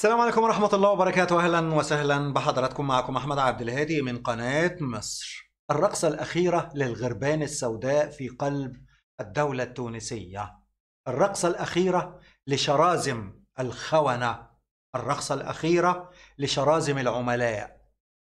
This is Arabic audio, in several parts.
السلام عليكم ورحمة الله وبركاته أهلا وسهلا بحضراتكم معكم أحمد عبد الهادي من قناة مصر الرقصة الأخيرة للغربان السوداء في قلب الدولة التونسية الرقصة الأخيرة لشرازم الخونة الرقصة الأخيرة لشرازم العملاء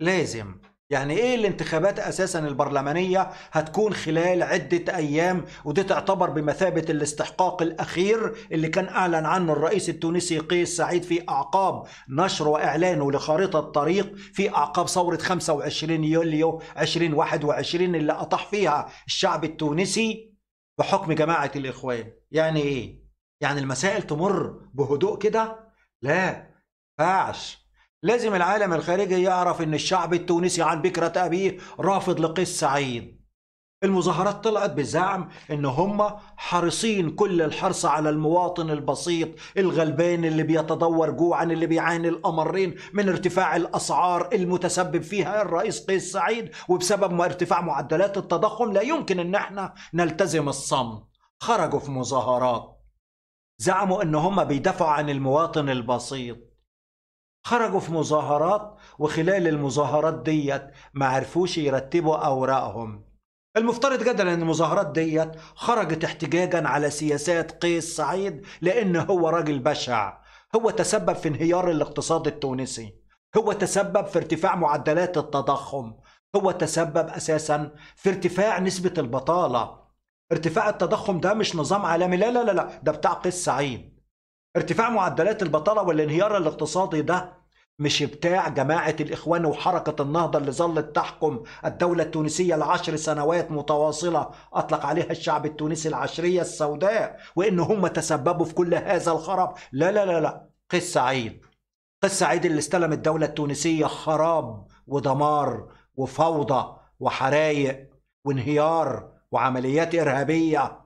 لازم يعني ايه الانتخابات اساسا البرلمانيه هتكون خلال عده ايام ودي تعتبر بمثابه الاستحقاق الاخير اللي كان اعلن عنه الرئيس التونسي قيس سعيد في اعقاب نشر واعلانه لخريطه طريق في اعقاب ثوره 25 يوليو 2021 اللي اطاح فيها الشعب التونسي بحكم جماعه الاخوان يعني ايه يعني المسائل تمر بهدوء كده لا ينفعش لازم العالم الخارجي يعرف ان الشعب التونسي عن بكرة أبيه رافض لقيس سعيد المظاهرات طلعت بزعم ان هم حريصين كل الحرص على المواطن البسيط الغلبان اللي بيتدور جوعا اللي بيعاني الامرين من ارتفاع الاسعار المتسبب فيها الرئيس قيس سعيد وبسبب ارتفاع معدلات التضخم لا يمكن ان احنا نلتزم الصمت خرجوا في مظاهرات زعموا ان هم بيدافعوا عن المواطن البسيط خرجوا في مظاهرات وخلال المظاهرات ديت ما عرفوش يرتبوا أوراقهم المفترض جدا ان المظاهرات ديت خرجت احتجاجا على سياسات قيس سعيد لان هو راجل بشع هو تسبب في انهيار الاقتصاد التونسي هو تسبب في ارتفاع معدلات التضخم هو تسبب اساسا في ارتفاع نسبه البطاله ارتفاع التضخم ده مش نظام عالمي لا لا لا لا ده بتاع قيس سعيد ارتفاع معدلات البطاله والانهيار الاقتصادي ده مش بتاع جماعة الإخوان وحركة النهضة اللي ظلت تحكم الدولة التونسية لعشر سنوات متواصلة أطلق عليها الشعب التونسي العشرية السوداء وإن هم تسببوا في كل هذا الخراب لا لا لا لا قس عيد قس عيد اللي استلم الدولة التونسية خراب ودمار وفوضى وحرايق وانهيار وعمليات إرهابية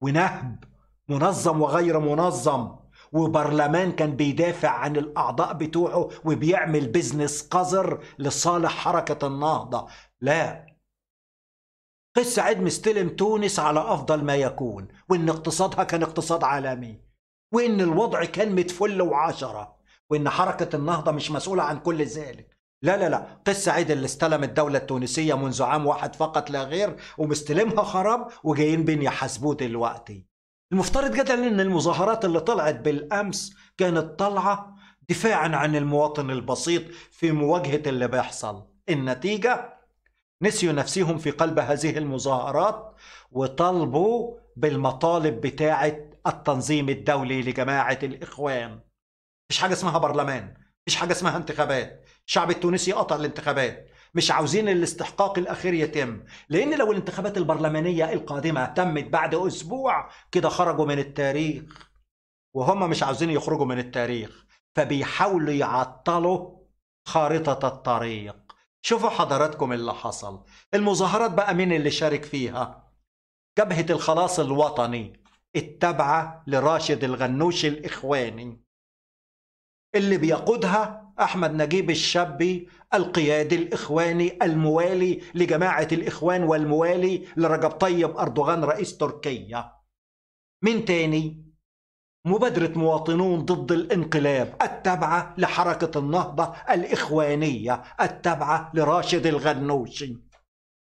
ونهب منظم وغير منظم وبرلمان كان بيدافع عن الأعضاء بتوعه وبيعمل بزنس قذر لصالح حركة النهضة لا قس عيد مستلم تونس على أفضل ما يكون وإن اقتصادها كان اقتصاد عالمي وإن الوضع كان متفل وعشرة وإن حركة النهضة مش مسؤولة عن كل ذلك لا لا لا قس عيد اللي استلم الدولة التونسية منذ عام واحد فقط لا غير ومستلمها خراب وجايين بين يحاسبوه دلوقتي المفترض جدا ان المظاهرات اللي طلعت بالامس كانت طالعه دفاعا عن المواطن البسيط في مواجهه اللي بيحصل النتيجه نسيوا نفسهم في قلب هذه المظاهرات وطالبوا بالمطالب بتاعه التنظيم الدولي لجماعه الاخوان مفيش حاجه اسمها برلمان مفيش حاجه اسمها انتخابات الشعب التونسي قطع الانتخابات مش عاوزين الاستحقاق الاخير يتم لان لو الانتخابات البرلمانيه القادمه تمت بعد اسبوع كده خرجوا من التاريخ وهم مش عاوزين يخرجوا من التاريخ فبيحاولوا يعطلوا خارطه الطريق شوفوا حضراتكم اللي حصل المظاهرات بقى مين اللي شارك فيها جبهه الخلاص الوطني التابعه لراشد الغنوش الاخواني اللي بيقودها أحمد نجيب الشابي القيادي الإخواني الموالي لجماعة الإخوان والموالي لرجب طيب أردوغان رئيس تركيا من تاني مبادرة مواطنون ضد الانقلاب التابعة لحركة النهضة الإخوانية التابعة لراشد الغنوشي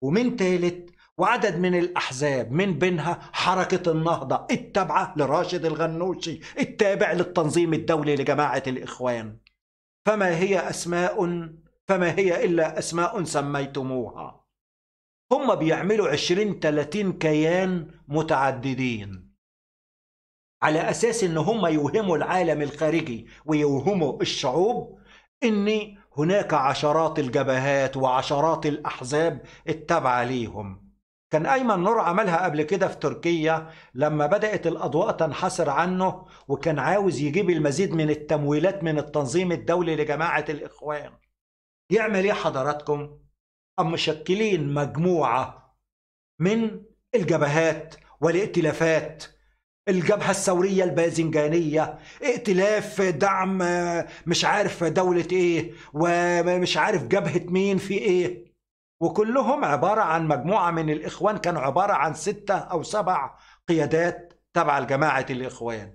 ومن تالت وعدد من الأحزاب من بينها حركة النهضة التابعة لراشد الغنوشي التابع للتنظيم الدولي لجماعة الإخوان فما هي أسماء فما هي إلا أسماء سميتموها هم بيعملوا عشرين تلاتين كيان متعددين على أساس إن هم يوهموا العالم الخارجي ويوهموا الشعوب إن هناك عشرات الجبهات وعشرات الأحزاب التابعة ليهم كان أيمن نور عملها قبل كده في تركيا لما بدأت الأضواء تنحسر عنه وكان عاوز يجيب المزيد من التمويلات من التنظيم الدولي لجماعة الإخوان يعمل إيه حضراتكم؟ أم مشكلين مجموعة من الجبهات والائتلافات الجبهة الثورية الباذنجانية ائتلاف دعم آه، مش عارف دولة ايه ومش عارف جبهة مين في ايه وكلهم عبارة عن مجموعة من الإخوان كانوا عبارة عن ستة أو سبع قيادات تبع لجماعة الإخوان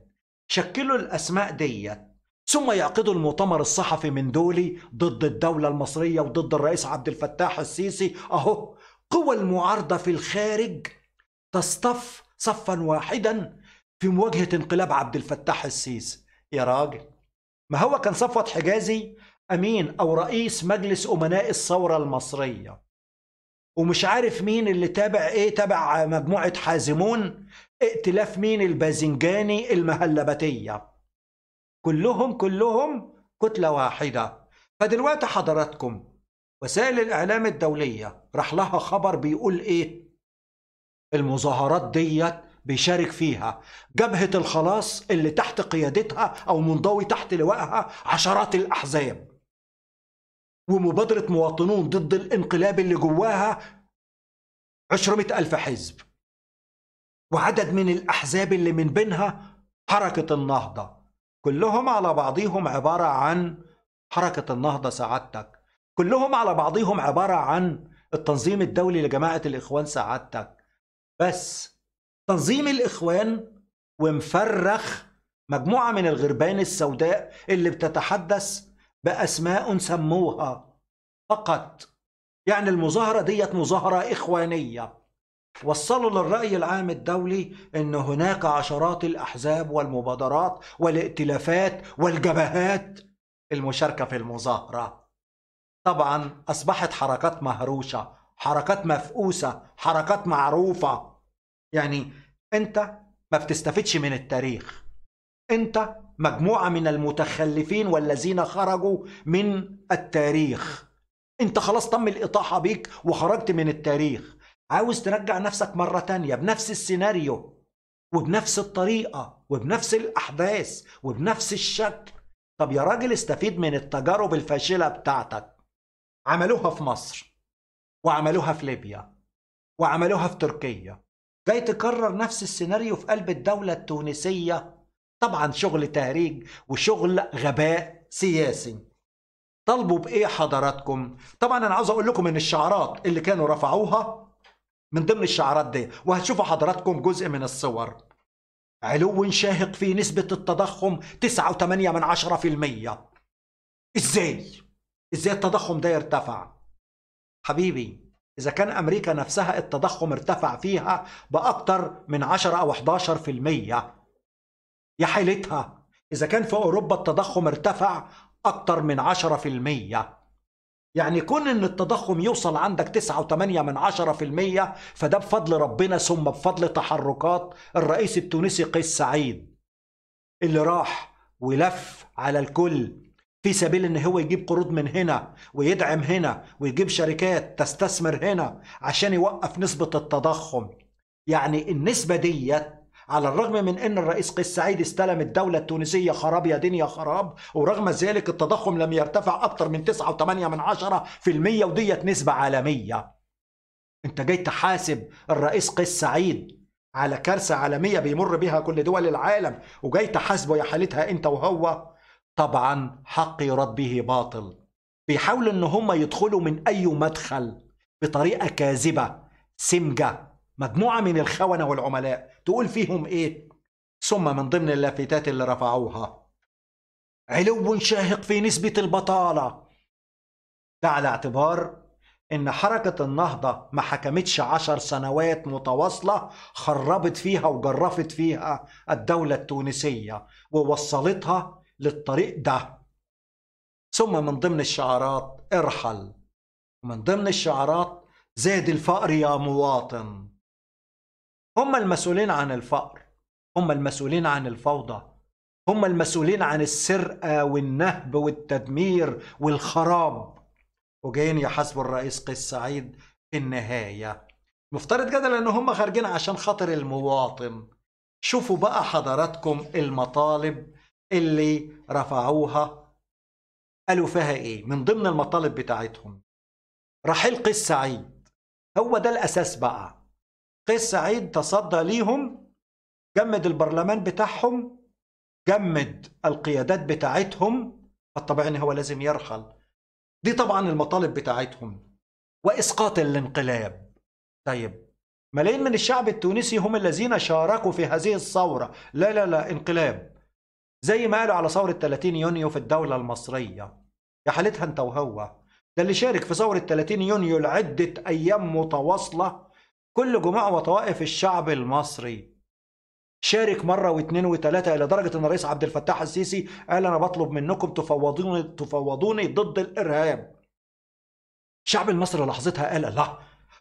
شكلوا الأسماء ديت ثم يعقدوا المؤتمر الصحفي من دولي ضد الدولة المصرية وضد الرئيس عبد الفتاح السيسي أهو قوى المعارضة في الخارج تصطف صفا واحدا في مواجهة انقلاب عبد الفتاح السيسي يا راجل ما هو كان صفوت حجازي أمين أو رئيس مجلس أمناء الثورة المصرية ومش عارف مين اللي تابع ايه تابع مجموعة حازمون ائتلاف مين الباذنجاني المهلبتية كلهم كلهم كتلة واحدة فدلوقتي حضراتكم وسائل الإعلام الدولية راح لها خبر بيقول إيه المظاهرات ديت بيشارك فيها جبهة الخلاص اللي تحت قيادتها أو منضوي تحت لوائها عشرات الأحزاب ومبادرة مواطنون ضد الانقلاب اللي جواها عشرمية ألف حزب وعدد من الأحزاب اللي من بينها حركة النهضة كلهم على بعضهم عبارة عن حركة النهضة سعادتك كلهم على بعضهم عبارة عن التنظيم الدولي لجماعة الإخوان سعادتك بس تنظيم الإخوان ومفرخ مجموعة من الغربان السوداء اللي بتتحدث بأسماء سموها فقط يعني المظاهرة ديت مظاهرة إخوانية وصلوا للرأي العام الدولي أن هناك عشرات الأحزاب والمبادرات والائتلافات والجبهات المشاركة في المظاهرة طبعا أصبحت حركات مهروشة حركات مفقوسة حركات معروفة يعني أنت ما بتستفدش من التاريخ أنت مجموعة من المتخلفين والذين خرجوا من التاريخ انت خلاص تم الإطاحة بيك وخرجت من التاريخ عاوز ترجع نفسك مرة تانية بنفس السيناريو وبنفس الطريقة وبنفس الأحداث وبنفس الشكل طب يا راجل استفيد من التجارب الفاشلة بتاعتك عملوها في مصر وعملوها في ليبيا وعملوها في تركيا جاي تكرر نفس السيناريو في قلب الدولة التونسية طبعا شغل تهريج وشغل غباء سياسي طالبوا بايه حضراتكم طبعا انا عاوز اقول لكم ان الشعارات اللي كانوا رفعوها من ضمن الشعارات دي وهتشوفوا حضراتكم جزء من الصور علو شاهق في نسبة التضخم 9.8 من المية ازاي؟ ازاي التضخم ده يرتفع؟ حبيبي إذا كان أمريكا نفسها التضخم ارتفع فيها بأكتر من 10 أو 11% يا حيلتها إذا كان في أوروبا التضخم ارتفع أكتر من 10% يعني كون ان التضخم يوصل عندك 9.8 من فده بفضل ربنا ثم بفضل تحركات الرئيس التونسي قيس سعيد اللي راح ولف على الكل في سبيل ان هو يجيب قروض من هنا ويدعم هنا ويجيب شركات تستثمر هنا عشان يوقف نسبة التضخم يعني النسبة ديت على الرغم من ان الرئيس قيس سعيد استلم الدولة التونسية خراب يا دنيا خراب ورغم ذلك التضخم لم يرتفع اكثر من 9.8% وديت نسبة عالمية انت جاي تحاسب الرئيس قيس سعيد على كارثة عالمية بيمر بها كل دول العالم وجاي تحاسبه يا حالتها انت وهو طبعا حق يراد به باطل بيحاولوا ان هم يدخلوا من اي مدخل بطريقة كاذبة سمجة مجموعة من الخونة والعملاء تقول فيهم إيه؟ ثم من ضمن اللافتات اللي رفعوها علو شاهق في نسبة البطالة ده على اعتبار إن حركة النهضة ما حكمتش عشر سنوات متواصلة خربت فيها وجرفت فيها الدولة التونسية ووصلتها للطريق ده ثم من ضمن الشعارات ارحل ومن ضمن الشعارات زاد الفقر يا مواطن هم المسؤولين عن الفقر هم المسؤولين عن الفوضى هم المسؤولين عن السرقة والنهب والتدمير والخراب وجايين يحاسبوا الرئيس قيس سعيد في النهاية مفترض جدلا ان هم خارجين عشان خاطر المواطن شوفوا بقى حضراتكم المطالب اللي رفعوها قالوا فيها ايه من ضمن المطالب بتاعتهم رحيل قيس سعيد هو ده الاساس بقى قيس سعيد تصدى ليهم جمد البرلمان بتاعهم جمد القيادات بتاعتهم الطبيعي ان هو لازم يرحل دي طبعا المطالب بتاعتهم واسقاط الانقلاب طيب ملايين من الشعب التونسي هم الذين شاركوا في هذه الثوره لا لا لا انقلاب زي ما قالوا على ثوره 30 يونيو في الدوله المصريه يا حالتها انت وهو ده اللي شارك في ثوره 30 يونيو لعده ايام متواصله كل جماعة وطوائف الشعب المصري شارك مره واثنين وثلاثه الى درجه ان الرئيس عبد الفتاح السيسي قال انا بطلب منكم تفوضوني تفوضوني ضد الارهاب. الشعب المصري لحظتها قال الله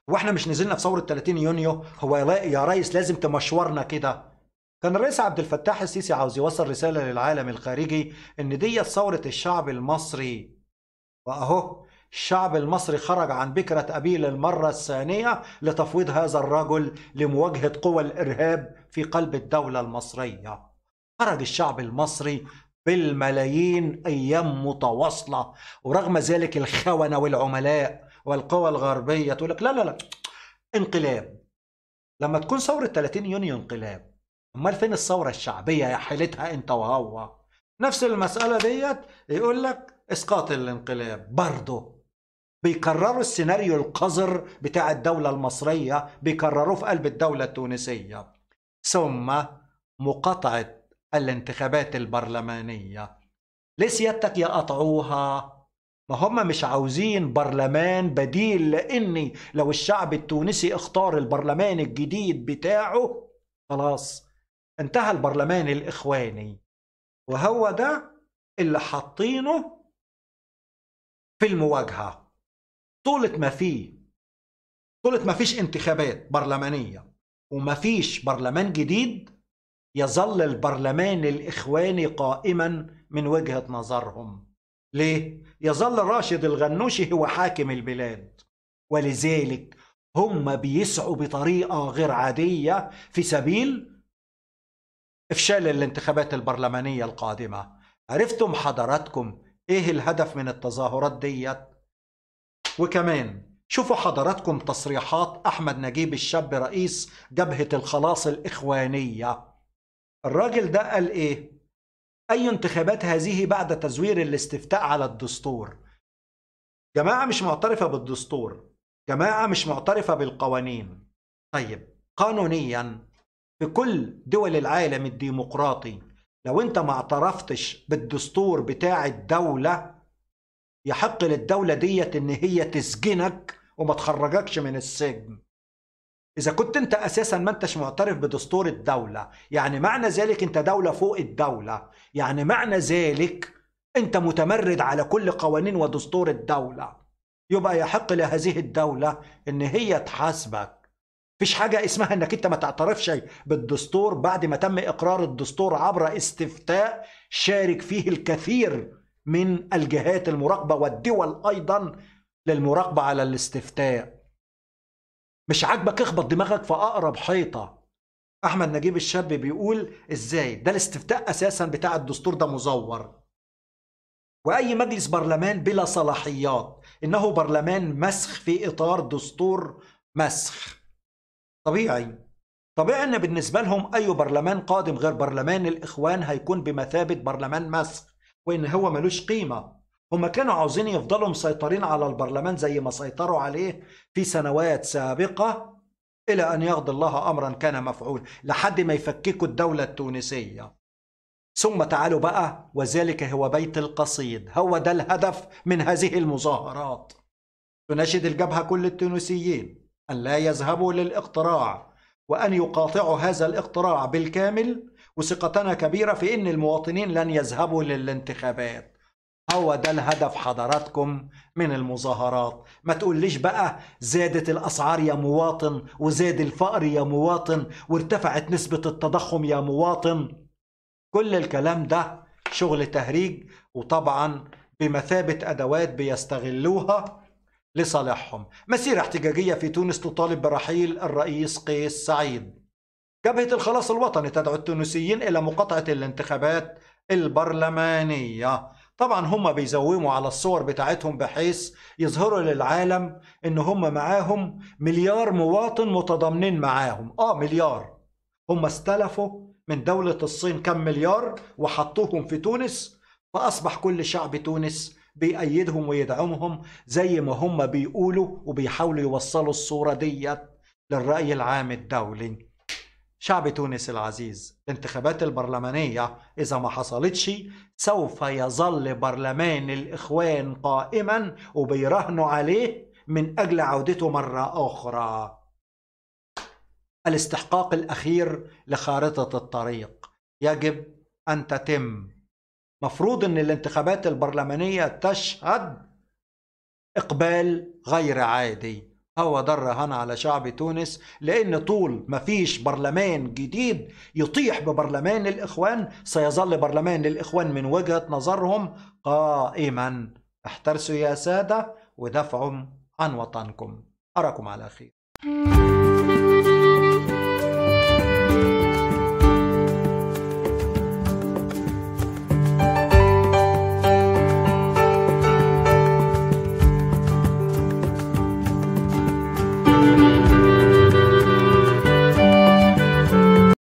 واحنا مش نزلنا في ثوره 30 يونيو هو يا ريس لازم تمشورنا كده. كان الرئيس عبد الفتاح السيسي عاوز يوصل رساله للعالم الخارجي ان دي ثوره الشعب المصري. واهو الشعب المصري خرج عن بكرة أبيه للمرة الثانية لتفويض هذا الرجل لمواجهة قوى الإرهاب في قلب الدولة المصرية خرج الشعب المصري بالملايين أيام متواصلة ورغم ذلك الخونة والعملاء والقوى الغربية تقول لك لا لا لا انقلاب لما تكون ثورة 30 يونيو انقلاب امال فين الثورة الشعبية يا حيلتها انت وهو نفس المسألة ديت يقول لك اسقاط الانقلاب برضه بيكرروا السيناريو القذر بتاع الدولة المصرية بيكرروه في قلب الدولة التونسية ثم مقاطعة الانتخابات البرلمانية ليه سيادتك يقطعوها ما هم مش عاوزين برلمان بديل لأني لو الشعب التونسي اختار البرلمان الجديد بتاعه خلاص انتهى البرلمان الإخواني وهو ده اللي حاطينه في المواجهه طولة ما في طولة ما فيش انتخابات برلمانية وما فيش برلمان جديد يظل البرلمان الإخواني قائما من وجهة نظرهم ليه؟ يظل راشد الغنوشي هو حاكم البلاد ولذلك هم بيسعوا بطريقة غير عادية في سبيل إفشال الانتخابات البرلمانية القادمة عرفتم حضراتكم إيه الهدف من التظاهرات ديت؟ وكمان شوفوا حضراتكم تصريحات أحمد نجيب الشاب رئيس جبهة الخلاص الإخوانية الراجل ده قال إيه؟ أي انتخابات هذه بعد تزوير الاستفتاء على الدستور جماعة مش معترفة بالدستور جماعة مش معترفة بالقوانين طيب قانونيا في كل دول العالم الديمقراطي لو انت ما اعترفتش بالدستور بتاع الدولة يحق للدولة ديت إن هي تسجنك وما تخرجكش من السجن إذا كنت أنت أساسا ما أنتش معترف بدستور الدولة يعني معنى ذلك أنت دولة فوق الدولة يعني معنى ذلك أنت متمرد على كل قوانين ودستور الدولة يبقى يحق لهذه الدولة إن هي تحاسبك مفيش حاجة اسمها انك انت ما تعترفش بالدستور بعد ما تم اقرار الدستور عبر استفتاء شارك فيه الكثير من الجهات المراقبة والدول أيضا للمراقبة على الاستفتاء مش عاجبك اخبط دماغك في أقرب حيطة أحمد نجيب الشاب بيقول إزاي ده الاستفتاء أساسا بتاع الدستور ده مزور وأي مجلس برلمان بلا صلاحيات إنه برلمان مسخ في إطار دستور مسخ طبيعي طبيعي ان بالنسبه لهم اي برلمان قادم غير برلمان الاخوان هيكون بمثابه برلمان مسخ وإن هو ملوش قيمة هم كانوا عاوزين يفضلوا مسيطرين على البرلمان زي ما سيطروا عليه في سنوات سابقة إلى أن يقضي الله أمرا كان مفعول لحد ما يفككوا الدولة التونسية ثم تعالوا بقى وذلك هو بيت القصيد هو ده الهدف من هذه المظاهرات تناشد الجبهة كل التونسيين أن لا يذهبوا للاقتراع وأن يقاطعوا هذا الاقتراع بالكامل وثقتنا كبيرة في أن المواطنين لن يذهبوا للانتخابات هو ده الهدف حضراتكم من المظاهرات ما تقوليش بقى زادت الأسعار يا مواطن وزاد الفقر يا مواطن وارتفعت نسبة التضخم يا مواطن كل الكلام ده شغل تهريج وطبعا بمثابة أدوات بيستغلوها لصالحهم مسيرة احتجاجية في تونس تطالب برحيل الرئيس قيس سعيد جبهة الخلاص الوطني تدعو التونسيين إلى مقاطعة الانتخابات البرلمانية طبعا هم بيزوموا على الصور بتاعتهم بحيث يظهروا للعالم ان هم معاهم مليار مواطن متضامنين معاهم اه مليار هم استلفوا من دولة الصين كم مليار وحطوهم في تونس فأصبح كل شعب تونس بيأيدهم ويدعمهم زي ما هم بيقولوا وبيحاولوا يوصلوا الصورة ديت للرأي العام الدولي شعب تونس العزيز الانتخابات البرلمانية إذا ما حصلتش سوف يظل برلمان الإخوان قائما وبيراهنوا عليه من أجل عودته مرة أخرى الاستحقاق الأخير لخارطة الطريق يجب أن تتم مفروض أن الانتخابات البرلمانية تشهد إقبال غير عادي هو ده الرهان على شعب تونس لأن طول ما فيش برلمان جديد يطيح ببرلمان الإخوان سيظل برلمان الإخوان من وجهة نظرهم قائما احترسوا يا سادة ودافعوا عن وطنكم أراكم على خير